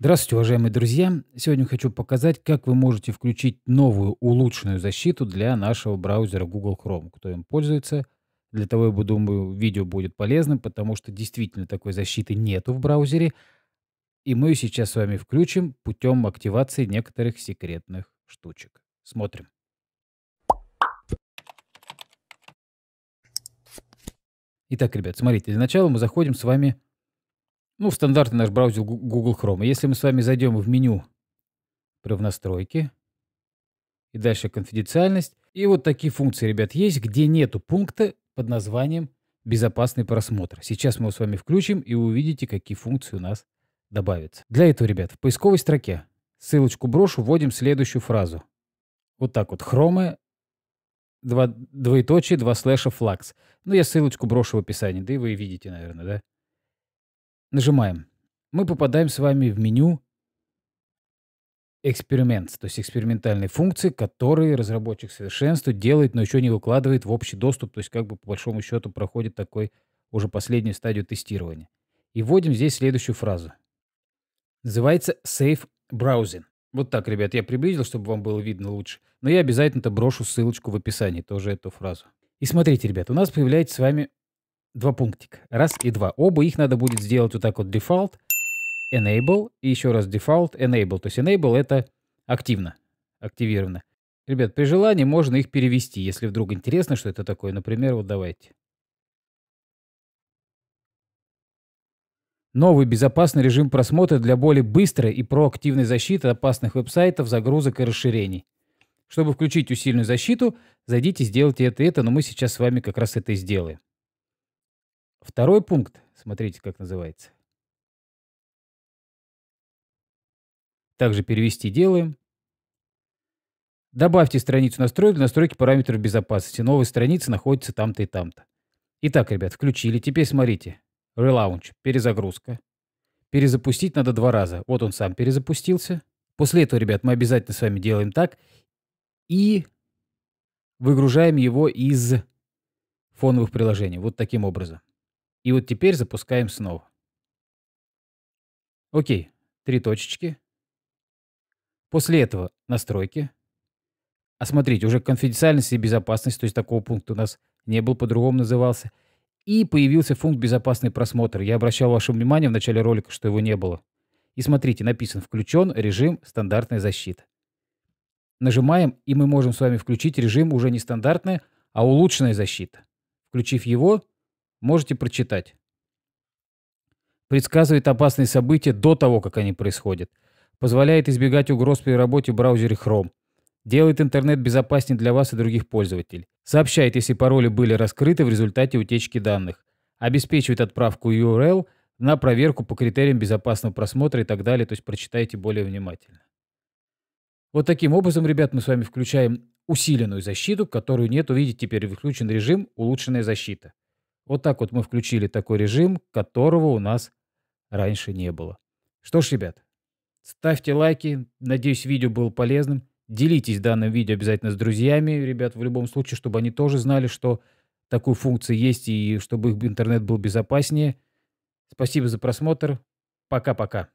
Здравствуйте, уважаемые друзья! Сегодня хочу показать, как вы можете включить новую улучшенную защиту для нашего браузера Google Chrome. Кто им пользуется, для того, я думаю, видео будет полезным, потому что действительно такой защиты нету в браузере. И мы ее сейчас с вами включим путем активации некоторых секретных штучек. Смотрим. Итак, ребят, смотрите, для начала мы заходим с вами ну, стандартный наш браузер Google Chrome. Если мы с вами зайдем в меню в настройки и дальше конфиденциальность. И вот такие функции, ребят, есть, где нету пункта под названием безопасный просмотр. Сейчас мы его с вами включим и увидите, какие функции у нас добавятся. Для этого, ребят, в поисковой строке ссылочку брошу, вводим следующую фразу. Вот так вот, хромы, два, двоеточие, два слэша, флакс. Ну, я ссылочку брошу в описании, да и вы видите, наверное, да? Нажимаем. Мы попадаем с вами в меню эксперимент, то есть экспериментальные функции, которые разработчик совершенствует, делает, но еще не выкладывает в общий доступ, то есть как бы по большому счету проходит такой уже последнюю стадию тестирования. И вводим здесь следующую фразу. Называется Safe Browsing. Вот так, ребят, я приблизил, чтобы вам было видно лучше. Но я обязательно-то брошу ссылочку в описании, тоже эту фразу. И смотрите, ребят, у нас появляется с вами два пунктика. Раз и два. Оба их надо будет сделать вот так вот default, enable, и еще раз default, enable. То есть enable это активно, активировано. Ребят, при желании можно их перевести, если вдруг интересно, что это такое. Например, вот давайте. Новый безопасный режим просмотра для более быстрой и проактивной защиты опасных веб-сайтов, загрузок и расширений. Чтобы включить усиленную защиту, зайдите, сделайте это и это, но мы сейчас с вами как раз это и сделаем. Второй пункт, смотрите, как называется. Также перевести делаем. Добавьте страницу настроек для настройки параметров безопасности. Новая страница находится там-то и там-то. Итак, ребят, включили. Теперь смотрите. Relaunch. Перезагрузка. Перезапустить надо два раза. Вот он сам перезапустился. После этого, ребят, мы обязательно с вами делаем так. И выгружаем его из фоновых приложений. Вот таким образом. И вот теперь запускаем снова. Окей, три точечки. После этого настройки. А смотрите, уже конфиденциальность и безопасность, то есть такого пункта у нас не был, по-другому назывался. И появился пункт «Безопасный просмотр». Я обращал ваше внимание в начале ролика, что его не было. И смотрите, написан «Включен режим стандартная защита». Нажимаем, и мы можем с вами включить режим уже не стандартная, а улучшенная защита. Включив его, Можете прочитать. Предсказывает опасные события до того, как они происходят. Позволяет избегать угроз при работе в браузере Chrome. Делает интернет безопаснее для вас и других пользователей. Сообщает, если пароли были раскрыты в результате утечки данных. Обеспечивает отправку URL на проверку по критериям безопасного просмотра и так далее. То есть прочитайте более внимательно. Вот таким образом, ребят, мы с вами включаем усиленную защиту, которую нет. Увидите теперь включен режим «Улучшенная защита». Вот так вот мы включили такой режим, которого у нас раньше не было. Что ж, ребят, ставьте лайки. Надеюсь, видео было полезным. Делитесь данным видео обязательно с друзьями, ребят, в любом случае, чтобы они тоже знали, что такую функцию есть и чтобы их интернет был безопаснее. Спасибо за просмотр. Пока-пока.